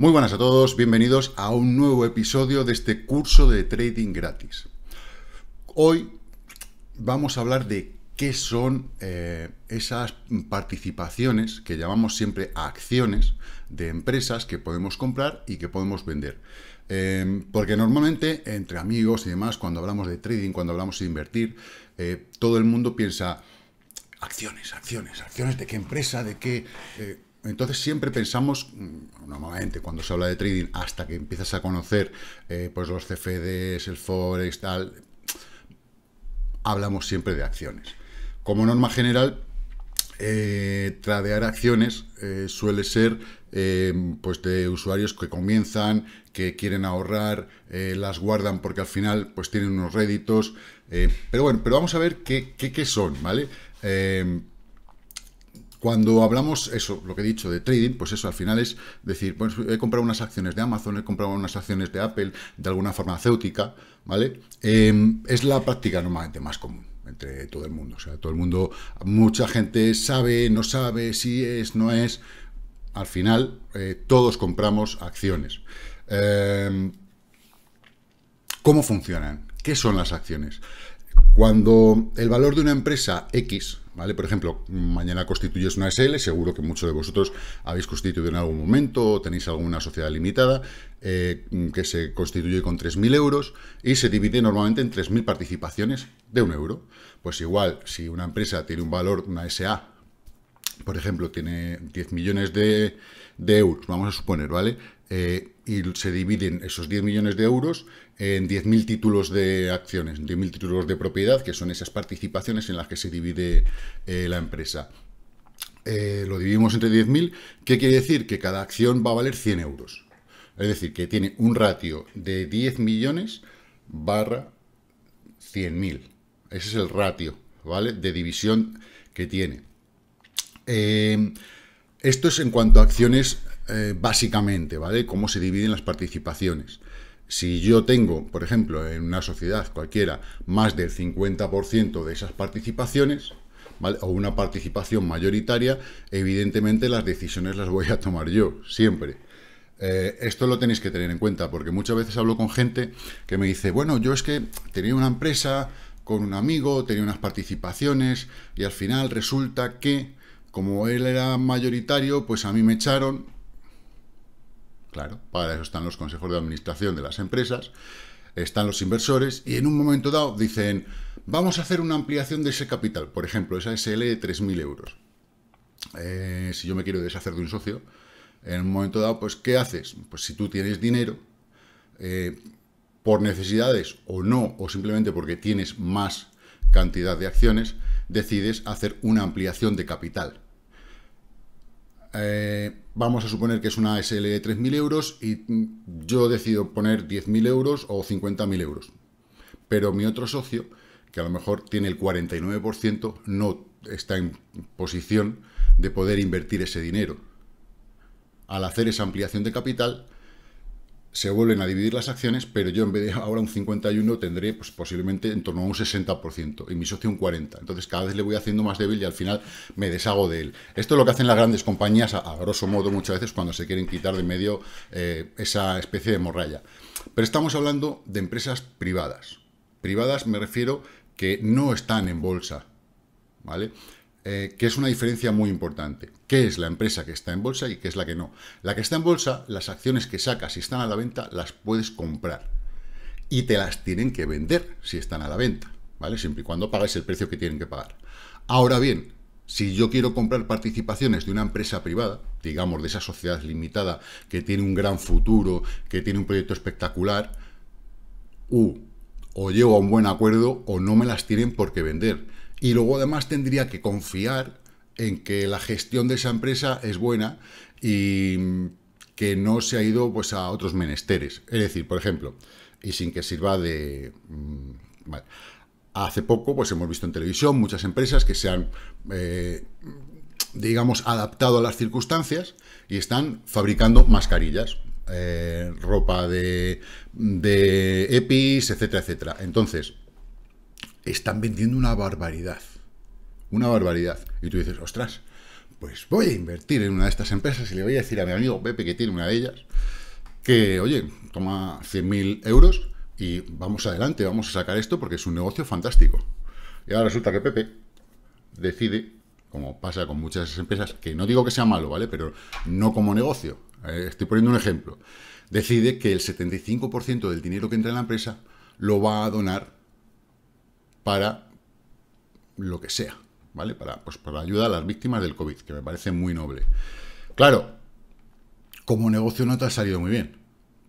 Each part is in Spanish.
Muy buenas a todos, bienvenidos a un nuevo episodio de este curso de trading gratis. Hoy vamos a hablar de qué son eh, esas participaciones que llamamos siempre acciones de empresas que podemos comprar y que podemos vender. Eh, porque normalmente entre amigos y demás, cuando hablamos de trading, cuando hablamos de invertir, eh, todo el mundo piensa acciones, acciones, acciones de qué empresa, de qué... Entonces siempre pensamos, mm, normalmente cuando se habla de trading, hasta que empiezas a conocer eh, pues los CFDs, el Forex, tal, hablamos siempre de acciones. Como norma general, eh, tradear acciones eh, suele ser pues de usuarios que comienzan, que quieren ahorrar, las guardan porque al final pues tienen unos réditos. pero bueno, pero vamos a ver qué, qué son, ¿vale? Cuando hablamos, eso, lo que he dicho de trading, pues eso al final es decir, pues he comprado unas acciones de Amazon, he comprado unas acciones de Apple, de alguna farmacéutica, ¿vale? Em, es la práctica normalmente más común entre todo el mundo. O sea, todo el mundo, mucha gente sabe, no sabe, si es, no es. Al final, eh, todos compramos acciones. Em, ¿Cómo funcionan? ¿Qué son las acciones? Cuando el valor de una empresa X, ¿vale? Por ejemplo, mañana constituyes una SL, seguro que muchos de vosotros habéis constituido en algún momento, o tenéis alguna sociedad limitada, eh, que se constituye con 3.000 euros y se divide normalmente en 3.000 participaciones de un euro. Pues igual, si una empresa tiene un valor, una SA, por ejemplo, tiene 10 millones de, euros, vamos a suponer, ¿vale? Eh, y se dividen esos 10 millones de euros en 10.000 títulos de acciones, 10.000 títulos de propiedad, que son esas participaciones en las que se divide eh, la empresa. Eh, lo dividimos entre 10.000, ¿qué quiere decir? Que cada acción va a valer 100 euros. Es decir, que tiene un ratio de 10 millones barra 100.000. Ese es el ratio, ¿vale? De división que tiene. Eh, esto es en cuanto a acciones eh, básicamente, ¿vale? Cómo se dividen las participaciones. Si yo tengo, por ejemplo, en una sociedad cualquiera, más del 50% de esas participaciones, ¿vale? O una participación mayoritaria, evidentemente las decisiones las voy a tomar yo, siempre. Eh, esto lo tenéis que tener en cuenta, porque muchas veces hablo con gente que me dice, bueno, yo es que tenía una empresa con un amigo, tenía unas participaciones, y al final resulta que, como él era mayoritario, pues a mí me echaron, Claro, para eso están los consejos de administración de las empresas, están los inversores y en un momento dado dicen, vamos a hacer una ampliación de ese capital, por ejemplo, esa SL e de 3.000 euros. Eh, si yo me quiero deshacer de un socio, en un momento dado, pues, ¿qué haces? Pues si tú tienes dinero, eh, por necesidades o no, o simplemente porque tienes más cantidad de acciones, decides hacer una ampliación de capital. Eh, Vamos a suponer que es una SL e de 3.000 euros y yo decido poner 10.000 euros o 50.000 euros. Pero mi otro socio, que a lo mejor tiene el 49%, no está en posición de poder invertir ese dinero. Al hacer esa ampliación de capital, se vuelven a dividir las acciones, pero yo en vez de ahora un 51 tendré pues, posiblemente en torno a un 60% y mi socio un 40%. Entonces cada vez le voy haciendo más débil y al final me deshago de él. Esto es lo que hacen las grandes compañías, a, grosso modo, muchas veces cuando se quieren quitar de medio eh, esa especie de morralla. Pero estamos hablando de empresas privadas. Privadas me refiero que no están en bolsa. ¿Vale? Eh, que es una diferencia muy importante. ¿Qué es la empresa que está en bolsa y qué es la que no? La que está en bolsa, las acciones que sacas si están a la venta, las puedes comprar. Y te las tienen que vender si están a la venta, ¿vale? Siempre y cuando pagues el precio que tienen que pagar. Ahora bien, si yo quiero comprar participaciones de una empresa privada, digamos de esa sociedad limitada que tiene un gran futuro, que tiene un proyecto espectacular, o llego a un buen acuerdo o no me las tienen por qué vender. Y luego además tendría que confiar en que la gestión de esa empresa es buena y que no se ha ido pues, a otros menesteres. Es decir, por ejemplo, y sin que sirva de... Mm, hace poco pues, hemos visto en televisión muchas empresas que se han, eh, digamos, adaptado a las circunstancias y están fabricando mascarillas. Eh, ropa de, de EPIs, etcétera, etcétera. Entonces, están vendiendo una barbaridad. Una barbaridad. Y tú dices, ostras, pues voy a invertir en una de estas empresas y le voy a decir a mi amigo Pepe, que tiene una de ellas, que, oye, toma 100.000 euros y vamos adelante, vamos a sacar esto porque es un negocio fantástico. Y ahora resulta que Pepe decide, como pasa con muchas empresas, que no digo que sea malo, ¿vale? Pero no como negocio. Eh, estoy poniendo un ejemplo. Decide que el 75% del dinero que entra en la empresa lo va a donar para lo que sea, ¿vale? Para, pues, para ayuda a las víctimas del COVID, que me parece muy noble. Claro, como negocio no te ha salido muy bien,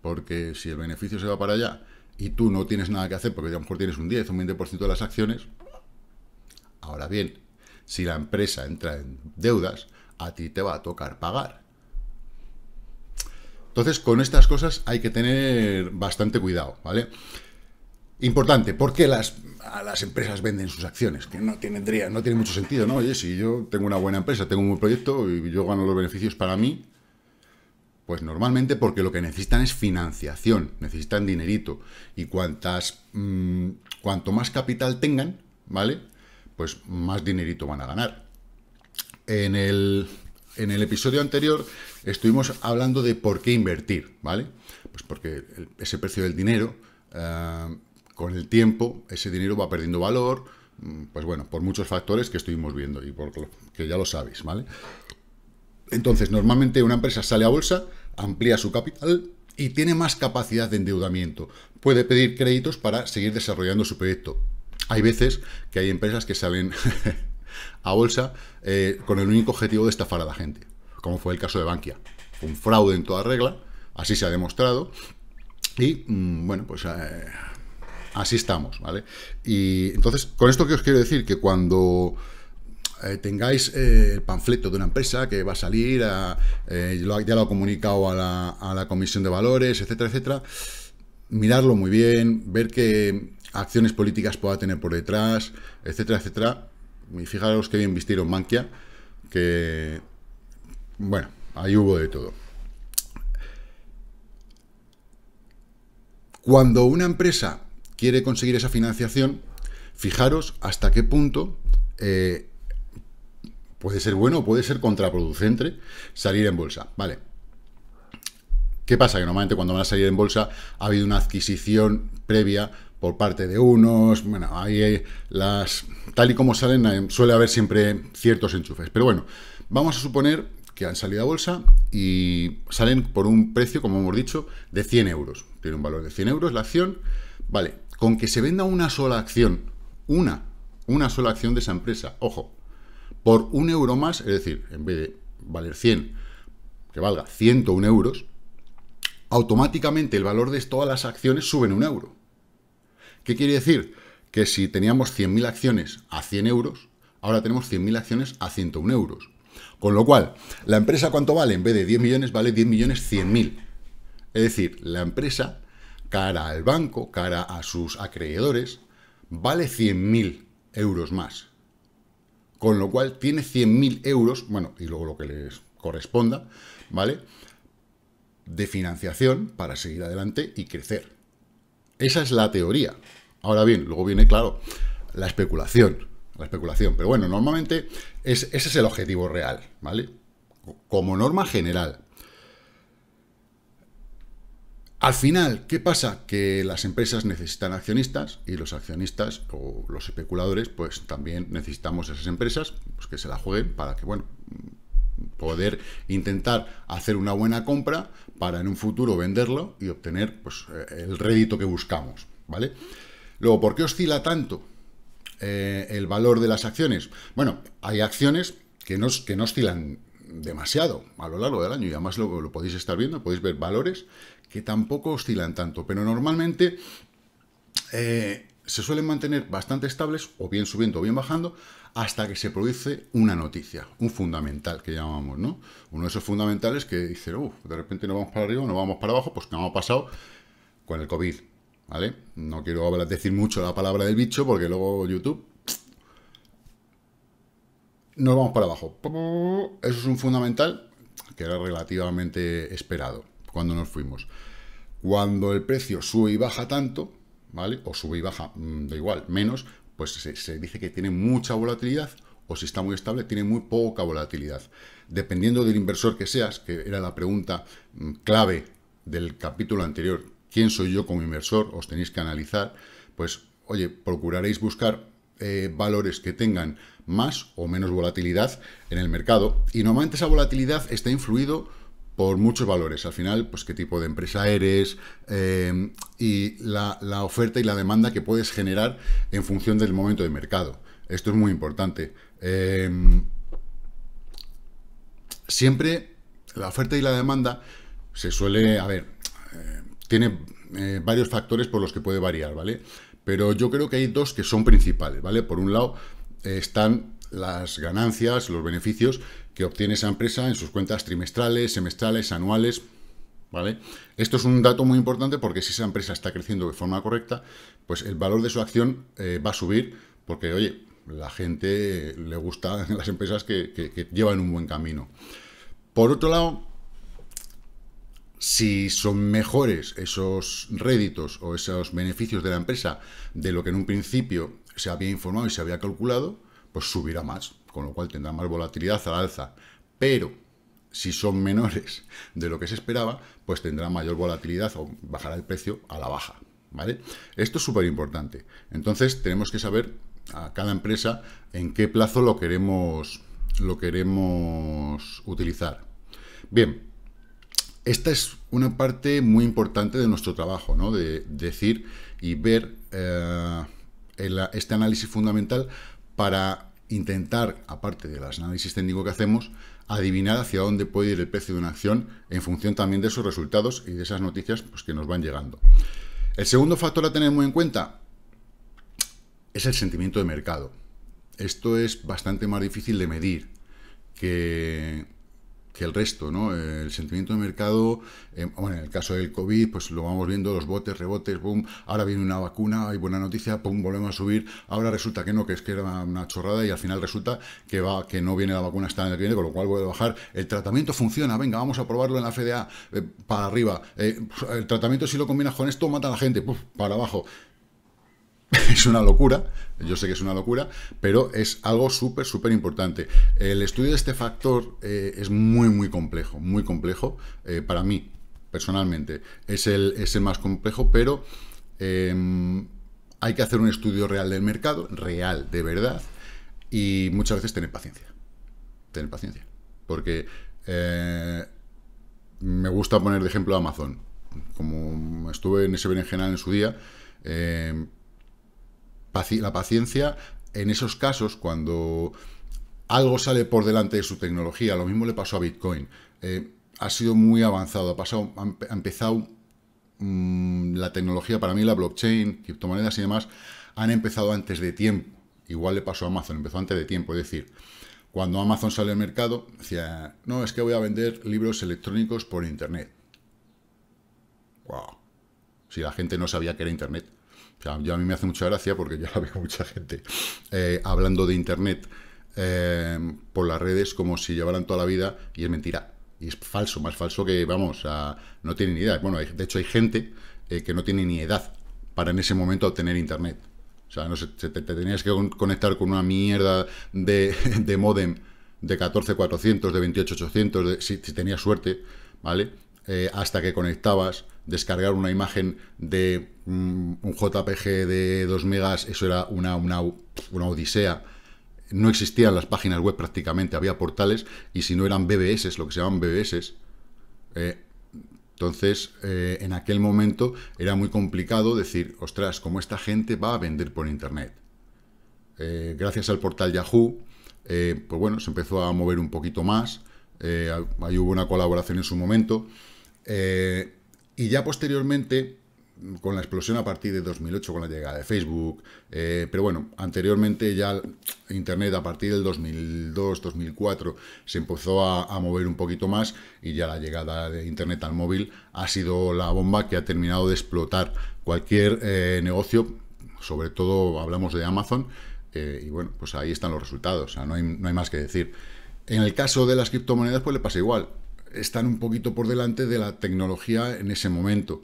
porque si el beneficio se va para allá y tú no tienes nada que hacer, porque a lo mejor tienes un 10 o un 20% de las acciones, ahora bien, si la empresa entra en deudas, a ti te va a tocar pagar. Entonces, con estas cosas hay que tener bastante cuidado, ¿vale? Importante, ¿por las, las empresas venden sus acciones, que no tendría, no tiene mucho sentido, ¿no? Oye, si yo tengo una buena empresa, tengo un buen proyecto y yo gano los beneficios para mí, pues normalmente porque lo que necesitan es financiación, necesitan dinerito. Y cuantas, mm, cuanto más capital tengan, ¿vale? Pues más dinerito van a ganar. En el, episodio anterior estuvimos hablando de por qué invertir, ¿vale? Pues porque ese precio del dinero... Eh, con el tiempo ese dinero va perdiendo valor, mm, pues bueno, por muchos factores que estuvimos viendo y por lo, que ya lo sabéis, ¿vale? Entonces, normalmente una empresa sale a bolsa, amplía su capital y tiene más capacidad de endeudamiento. Puede pedir créditos para seguir desarrollando su proyecto. Hay veces que hay empresas que salen a bolsa eh, con el único objetivo de estafar a la gente, como fue el caso de Bankia. Un fraude en toda regla, así se ha demostrado. Y, mm, bueno, pues... Eh, Así estamos, ¿vale? Y entonces, con esto que os quiero decir, que cuando eh, tengáis eh, el panfleto de una empresa que va a salir, eh, ya lo ha comunicado a la, comisión de valores, etcétera, etcétera, mirarlo muy bien, ver qué acciones políticas pueda tener por detrás, etcétera, etcétera. Y fijaros qué bien vistieron Manquia, que, bueno, ahí hubo de todo. Cuando una empresa quiere conseguir esa financiación, fijaros hasta qué punto eh, puede ser bueno o puede ser contraproducente salir en bolsa. Vale. ¿Qué pasa? Que normalmente cuando van a salir en bolsa ha habido una adquisición previa por parte de unos, bueno, ahí las, tal y como salen, suele haber siempre ciertos enchufes. Pero bueno, vamos a suponer que han salido a bolsa y salen por un precio, como hemos dicho, de 100 euros. Tiene un valor de 100 euros la acción. Vale, con que se venda una sola acción, una, una sola acción de esa empresa, ojo, por un euro más, es decir, en vez de valer 100, que valga 101 euros, automáticamente el valor de todas las acciones sube en un euro. ¿Qué quiere decir? Que si teníamos 100.000 acciones a 100 euros, ahora tenemos 100.000 acciones a 101 euros. Con lo cual, ¿la empresa cuánto vale? En vez de 10 millones, vale 10 millones 100.000. Es decir, la empresa cara al banco, cara a sus acreedores, vale 100.000 euros más. Con lo cual tiene 100.000 euros, bueno, y luego lo que les corresponda, ¿vale? De financiación para seguir adelante y crecer. Esa es la teoría. Ahora bien, luego viene, claro, la especulación. La especulación. Pero bueno, normalmente es, ese es el objetivo real, ¿vale? Como norma general. Al final, ¿qué pasa? Que las empresas necesitan accionistas y los accionistas o los especuladores, pues también necesitamos esas empresas pues, que se la jueguen para que, bueno, poder intentar hacer una buena compra para en un futuro venderlo y obtener pues, eh, el rédito que buscamos, ¿vale? Luego, ¿por qué oscila tanto eh, el valor de las acciones? Bueno, hay acciones que no, que oscilan demasiado a lo largo del año y además lo, lo podéis estar viendo, podéis ver valores que tampoco oscilan tanto, pero normalmente eh, se suelen mantener bastante estables, o bien subiendo o bien bajando, hasta que se produce una noticia, un fundamental que llamamos, ¿no? Uno de esos fundamentales que dice, uff, de repente no vamos para arriba, no vamos para abajo, pues que ha pasado con el COVID, ¿vale? No quiero decir mucho la palabra del bicho porque luego YouTube... Nos vamos para abajo. Eso es un fundamental que era relativamente esperado cuando nos fuimos. Cuando el precio sube y baja tanto, ¿vale? O sube y baja, mm, da igual, menos, pues se, dice que tiene mucha volatilidad o si está muy estable, tiene muy poca volatilidad. Dependiendo del inversor que seas, que era la pregunta mm, clave del capítulo anterior, ¿quién soy yo como inversor? Os tenéis que analizar, pues, oye, procuraréis buscar eh, valores que tengan más o menos volatilidad en el mercado. Y normalmente esa volatilidad está influido por muchos valores. Al final, pues qué tipo de empresa eres em, y la, oferta y la demanda que puedes generar en función del momento de mercado. Esto es muy importante. Em, siempre la oferta y la demanda se suele, a ver, eh, tiene eh, varios factores por los que puede variar, ¿vale? Pero yo creo que hay dos que son principales, ¿vale? Por un lado están las ganancias, los beneficios que obtiene esa empresa en sus cuentas trimestrales, semestrales, anuales. ¿Vale? Esto es un dato muy importante porque si esa empresa está creciendo de forma correcta, pues el valor de su acción eh, va a subir porque, oye, la gente le gusta las empresas que, que llevan un buen camino. Por otro lado, si son mejores esos réditos o esos beneficios de la empresa de lo que en un principio se había informado y se había calculado, pues subirá más con lo cual tendrá más volatilidad a la alza. Pero si son menores de lo que se esperaba, pues tendrá mayor volatilidad o bajará el precio a la baja. ¿Vale? Esto es súper importante. Entonces tenemos que saber a cada empresa en qué plazo lo queremos, lo queremos utilizar. Bien, esta es una parte muy importante de nuestro trabajo, ¿no? de, decir y ver eh, este análisis fundamental para intentar, aparte de los análisis técnico que hacemos, adivinar hacia dónde puede ir el precio de una acción en función también de esos resultados y de esas noticias pues, que nos van llegando. El segundo factor a tener muy en cuenta es el sentimiento de mercado. Esto es bastante más difícil de medir que que el resto, ¿no? El sentimiento de mercado, em, bueno, en el caso del COVID, pues lo vamos viendo, los botes, rebotes, boom, ahora viene una vacuna, hay buena noticia, pum, volvemos a subir, ahora resulta que no, que es que era una chorrada y al final resulta que va, que no viene la vacuna en el cliente, con lo cual vuelve a bajar, el tratamiento funciona, venga, vamos a probarlo en la FDA, eh, para arriba, eh, el tratamiento si lo combinas con esto, mata a la gente, puf, para abajo, es una locura, yo sé que es una locura, pero es algo súper, súper importante. El estudio de este factor eh, es muy, muy complejo, muy complejo eh, para mí, personalmente. Es el, más complejo, pero em, hay que hacer un estudio real del mercado, real, de verdad, y muchas veces tener paciencia. Tener paciencia. Porque eh, me gusta poner de ejemplo a Amazon. Como estuve en ese berenjenal en su día, la paciencia en esos casos cuando algo sale por delante de su tecnología, lo mismo le pasó a Bitcoin. Eh, ha sido muy avanzado, ha, pasado, ha empezado mm, la tecnología, para mí la blockchain, criptomonedas y demás, han empezado antes de tiempo. Igual le pasó a Amazon, empezó antes de tiempo. Es decir, cuando Amazon sale al mercado, decía, no, es que voy a vender libros electrónicos por Internet. Wow. Si la gente no sabía que era Internet. O a mí me hace mucha gracia porque ya veo mucha gente eh, hablando de Internet eh, por las redes como si llevaran toda la vida y es mentira. Y es falso, más falso que, vamos, no tienen ni edad. Bueno, de hecho hay gente eh, que no tiene ni edad para en ese momento obtener Internet. O sea, no sé, te, tenías que conectar con una mierda de, de modem de 14400, de 28800, si, tenías suerte, ¿vale? hasta que conectabas descargar una imagen de mm, un JPG de 2 megas, eso era una, una, una odisea no existían las páginas web prácticamente, había portales, y si no eran BBS, lo que se llaman BBS, eh, entonces eh, en aquel momento era muy complicado decir, ostras, ¿cómo esta gente va a vender por Internet? Eh, gracias al portal Yahoo, pues bueno, se empezó a mover un poquito más, ahí hubo una colaboración en su momento, y ya posteriormente, con la explosión a partir de 2008, con la llegada de Facebook, eh, pero bueno, anteriormente ya Internet a partir del 2002-2004 se empezó a, mover un poquito más y ya la llegada de Internet al móvil ha sido la bomba que ha terminado de explotar cualquier eh, negocio, sobre todo hablamos de Amazon, eh, y bueno, pues ahí están los resultados, no hay, no hay más que decir. En el caso de las criptomonedas, pues le pasa igual están un poquito por delante de la tecnología en ese momento.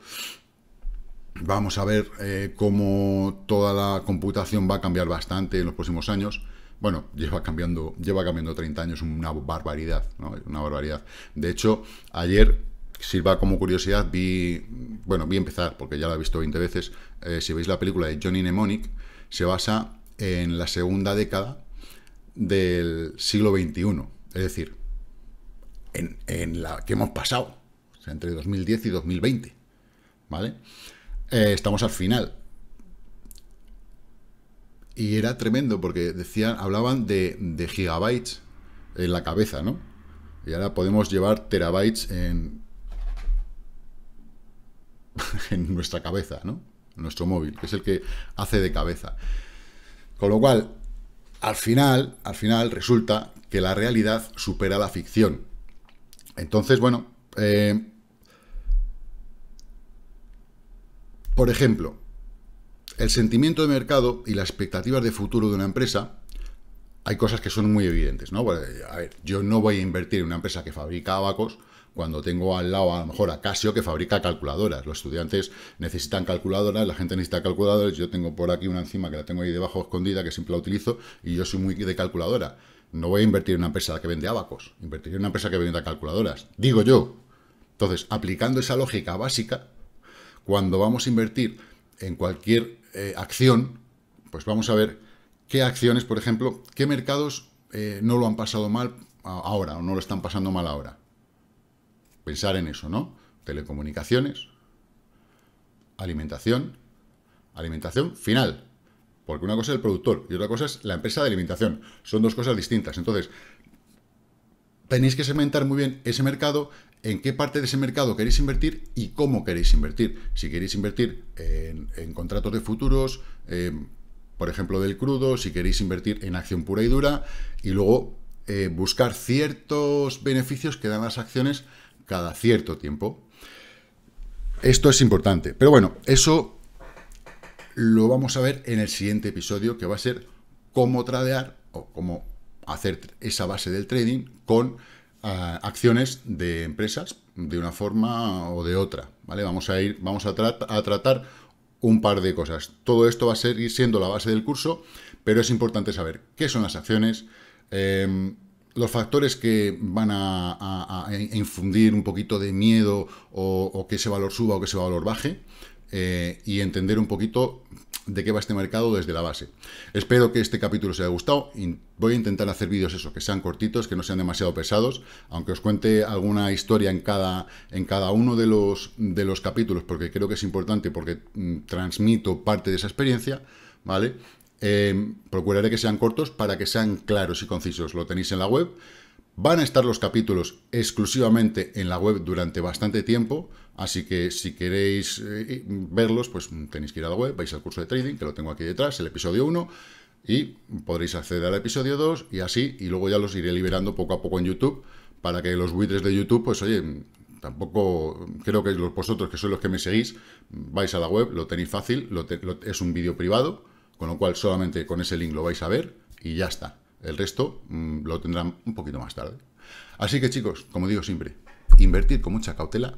Vamos a ver eh, cómo toda la computación va a cambiar bastante en los próximos años. Bueno, lleva cambiando, lleva cambiando 30 años, una barbaridad, Una barbaridad. De hecho, ayer, sirva como curiosidad, vi, bueno, vi empezar, porque ya la he visto 20 veces, eh, si veis la película de Johnny Mnemonic, se basa en la segunda década del siglo XXI. Es decir, en, la que hemos pasado, entre 2010 y 2020. ¿Vale? Eh, estamos al final. Y era tremendo porque decían, hablaban de, gigabytes en la cabeza, ¿no? Y ahora podemos llevar terabytes en, en nuestra cabeza, ¿no? En nuestro móvil, que es el que hace de cabeza. Con lo cual, al final, al final resulta que la realidad supera la ficción. Entonces, bueno, eh, por ejemplo, el sentimiento de mercado y las expectativas de futuro de una empresa, hay cosas que son muy evidentes, ¿no? Pues, a ver, yo no voy a invertir en una empresa que fabrica abacos cuando tengo al lado a lo mejor a Casio que fabrica calculadoras. Los estudiantes necesitan calculadoras, la gente necesita calculadoras. Yo tengo por aquí una encima que la tengo ahí debajo escondida que siempre la utilizo y yo soy muy de calculadora. No voy a invertir en una empresa que vende abacos, invertiré en una empresa que vende calculadoras, digo yo. Entonces, aplicando esa lógica básica, cuando vamos a invertir en cualquier eh, acción, pues vamos a ver qué acciones, por ejemplo, qué mercados eh, no lo han pasado mal ahora o no lo están pasando mal ahora. Pensar en eso, ¿no? Telecomunicaciones, alimentación, alimentación final, porque una cosa es el productor y otra cosa es la empresa de alimentación. Son dos cosas distintas. Entonces, tenéis que segmentar muy bien ese mercado, en qué parte de ese mercado queréis invertir y cómo queréis invertir. Si queréis invertir en, contratos de futuros, em, por ejemplo, del crudo, si queréis invertir en acción pura y dura, y luego eh, buscar ciertos beneficios que dan las acciones cada cierto tiempo. Esto es importante. Pero bueno, eso lo vamos a ver en el siguiente episodio, que va a ser cómo tradear o cómo hacer esa base del trading con ah, acciones de empresas de una forma o de otra. ¿vale? Vamos a ir, vamos a, tratar un par de cosas. Todo esto va a seguir siendo la base del curso, pero es importante saber qué son las acciones. Em, los factores que van a, infundir un poquito de miedo o, que ese valor suba o que ese valor baje, eh, y entender un poquito de qué va este mercado desde la base. Espero que este capítulo os haya gustado. Voy a intentar hacer vídeos eso, que sean cortitos, que no sean demasiado pesados, aunque os cuente alguna historia en cada, en cada uno de los, de los capítulos, porque creo que es importante, porque mm, transmito parte de esa experiencia, ¿vale? Eh, procuraré que sean cortos para que sean claros y concisos. Lo tenéis en la web. Van a estar los capítulos exclusivamente en la web durante bastante tiempo, Así que si queréis eh, eh, verlos, pues tenéis que ir a la web, vais al curso de trading, que lo tengo aquí detrás, el episodio 1, y podréis acceder al episodio 2 y así, y luego ya los iré liberando poco a poco en YouTube, para que los buitres de YouTube, pues oye, tampoco creo que vosotros, que sois los que me seguís, vais a la web, lo tenéis fácil, es un vídeo privado, con lo cual solamente con ese link lo vais a ver y ya está. El resto mm, lo tendrán un poquito más tarde. Así que chicos, como digo siempre, invertir con mucha cautela